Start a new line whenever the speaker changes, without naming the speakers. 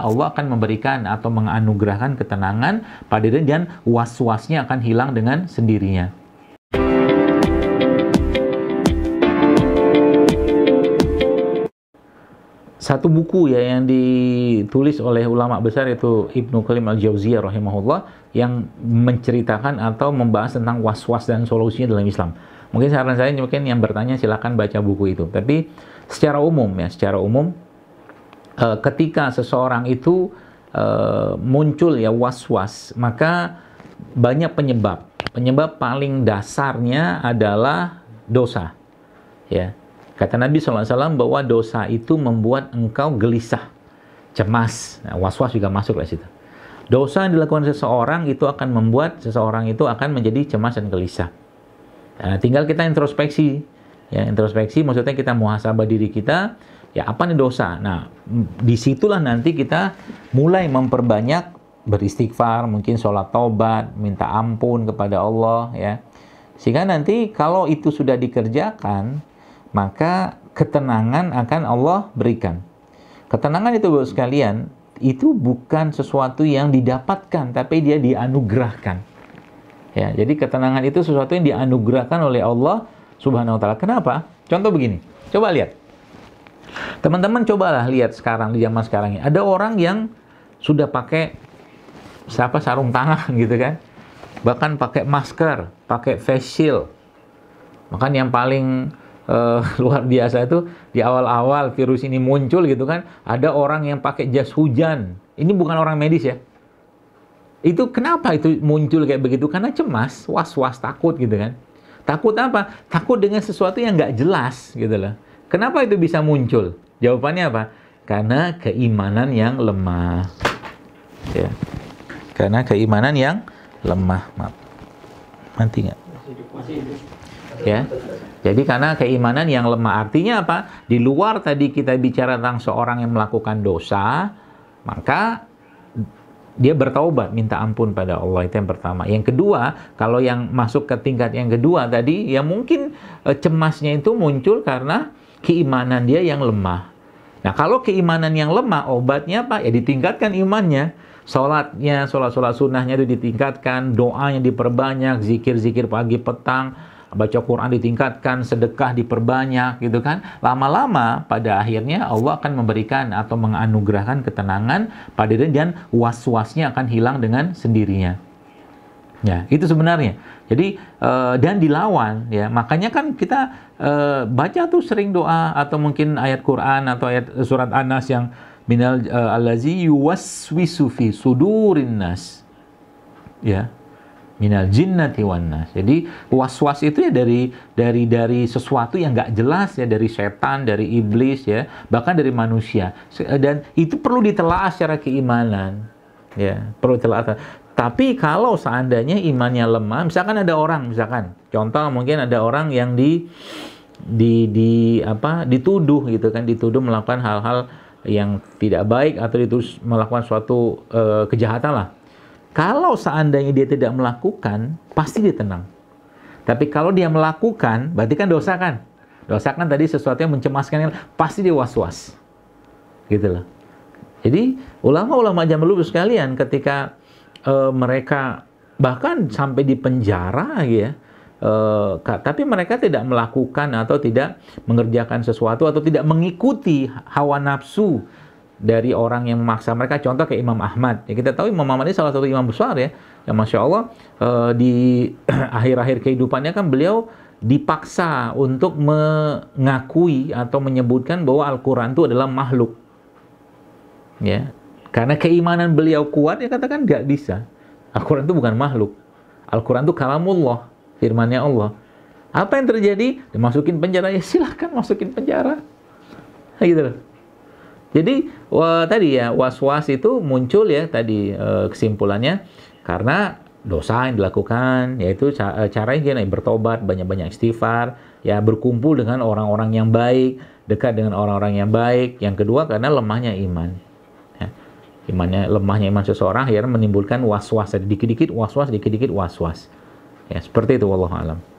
Allah akan memberikan atau menganugerahkan ketenangan pada diri dan was-wasnya akan hilang dengan sendirinya. Satu buku ya yang ditulis oleh ulama besar itu Ibnu Qayyim al-Jauziyah rahimahullah yang menceritakan atau membahas tentang was-was dan solusinya dalam Islam. Mungkin saran saya mungkin yang bertanya silakan baca buku itu. Tapi secara umum ya, secara umum uh, ketika seseorang itu uh, muncul ya was-was, maka banyak penyebab. Penyebab paling dasarnya adalah dosa. Ya. Kata Nabi SAW bahwa dosa itu membuat engkau gelisah, cemas. was nah, was-was juga masuk lah situ. Dosa yang dilakukan seseorang itu akan membuat seseorang itu akan menjadi cemas dan gelisah. Nah, tinggal kita introspeksi. Ya, introspeksi maksudnya kita muhasabah diri kita ya apa nih dosa? Nah, disitulah nanti kita mulai memperbanyak beristighfar, mungkin sholat taubat, minta ampun kepada Allah, ya. Sehingga nanti kalau itu sudah dikerjakan, maka ketenangan akan Allah berikan. Ketenangan itu buat sekalian, itu bukan sesuatu yang didapatkan, tapi dia dianugerahkan. Ya, jadi ketenangan itu sesuatu yang dianugerahkan oleh Allah Subhanahu wa taala. Kenapa? Contoh begini. Coba lihat. Teman-teman cobalah lihat sekarang di zaman sekarang ini. Ada orang yang sudah pakai siapa sarung tangan gitu kan. Bahkan pakai masker, pakai face shield. Bahkan yang paling uh, luar biasa itu di awal-awal virus ini muncul gitu kan, ada orang yang pakai jas hujan. Ini bukan orang medis ya. Itu kenapa itu muncul kayak begitu? Karena cemas, was-was, takut gitu kan. Takut apa? Takut dengan sesuatu yang nggak jelas gitu loh. Kenapa itu bisa muncul? Jawabannya apa? Karena keimanan yang lemah. Ya. Karena keimanan yang lemah. Maaf. Mati nggak? Ya. Jadi karena keimanan yang lemah artinya apa? Di luar tadi kita bicara tentang seorang yang melakukan dosa, maka dia bertaubat minta ampun pada Allah itu yang pertama. Yang kedua, kalau yang masuk ke tingkat yang kedua tadi, ya mungkin eh, cemasnya itu muncul karena keimanan dia yang lemah. Nah, kalau keimanan yang lemah, obatnya apa? Ya ditingkatkan imannya. Sholatnya, sholat-sholat sunnahnya itu ditingkatkan, doa yang diperbanyak, zikir-zikir pagi petang, baca Quran ditingkatkan, sedekah diperbanyak gitu kan. Lama-lama pada akhirnya Allah akan memberikan atau menganugerahkan ketenangan pada diri dan was-wasnya akan hilang dengan sendirinya. Ya, itu sebenarnya. Jadi uh, dan dilawan ya. Makanya kan kita uh, baca tuh sering doa atau mungkin ayat Quran atau ayat surat Anas yang minal uh, allazi yuwaswisu fi sudurin nas. Ya. Minal jinnati wan nas. Jadi was-was itu ya dari dari dari sesuatu yang nggak jelas ya dari setan, dari iblis ya, bahkan dari manusia. Dan itu perlu ditelaah secara keimanan ya perlu telah tapi kalau seandainya imannya lemah, misalkan ada orang, misalkan contoh mungkin ada orang yang di di di apa dituduh gitu kan, dituduh melakukan hal-hal yang tidak baik atau dituduh melakukan suatu uh, kejahatan lah. Kalau seandainya dia tidak melakukan, pasti dia tenang. Tapi kalau dia melakukan, berarti kan dosa kan? Dosa kan tadi sesuatu yang mencemaskan, pasti dia was-was. Gitu loh. Jadi ulama-ulama zaman dulu sekalian ketika uh, mereka bahkan sampai di penjara gitu ya Uh, tapi mereka tidak melakukan atau tidak mengerjakan sesuatu atau tidak mengikuti hawa nafsu dari orang yang memaksa mereka contoh kayak Imam Ahmad ya kita tahu Imam Ahmad ini salah satu imam besar ya Yang masya Allah uh, di akhir-akhir kehidupannya kan beliau dipaksa untuk mengakui atau menyebutkan bahwa Al-Quran itu adalah makhluk ya karena keimanan beliau kuat, ya katakan nggak bisa. Al-Quran itu bukan makhluk. Al-Quran itu kalamullah, firmannya Allah. Apa yang terjadi? Dimasukin penjara, ya silahkan masukin penjara. Gitu Jadi wah, tadi ya was-was itu muncul ya tadi e, kesimpulannya karena dosa yang dilakukan yaitu ca e, yang gini ya, bertobat banyak-banyak istighfar ya berkumpul dengan orang-orang yang baik dekat dengan orang-orang yang baik yang kedua karena lemahnya iman imannya lemahnya iman seseorang akhirnya menimbulkan was-was dikit-dikit was-was dikit-dikit was-was ya seperti itu wallahu alam